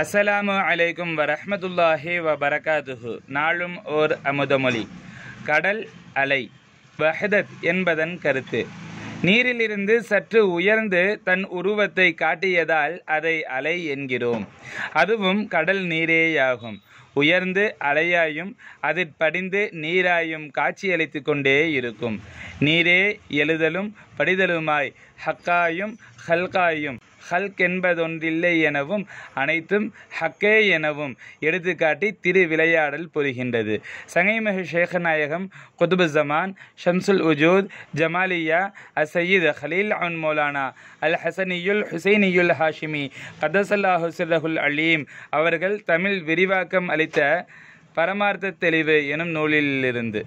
அஸ்ஸலாமு அலைக்கும் வரஹமதுல்லாஹி வபரகாதுஹு நாளும் ஓர் அமுதமொழி கடல் அலை வஹதத் என்பதன் கருத்து நீரிலிருந்து சற்று உயர்ந்து தன் உருவத்தை காட்டியதால் அதை அலை என்கிறோம் அதுவும் கடல் நீரேயாகும் உயர்ந்து அலையாயும் அதில் படிந்து நீராயும் காட்சியளித்து கொண்டே இருக்கும் நீரே எழுதலும் படிதலுமாய் ஹக்காயும் ஹல்காயும் ஹல்க் என்பதொன்றில்லை எனவும் அனைத்தும் ஹக்கே எனவும் எடுத்துக்காட்டி திரு விளையாடல் புரிகின்றது சங்கைமக சேகநாயகம் குதுபு ஜமான் ஷம்சுல் உஜூத் ஜமாலியா அசயீத் ஹலீல் அன் மௌலானா அல் ஹசனியுல் ஹுசைனியுல் ஹாஷிமி கதசல்லா ஹுசுல்லஹுல் அலீம் அவர்கள் தமிழ் விரிவாக்கம் அளி அளித்த பரமார்த்த தெளிவு எனும் நூலிலிருந்து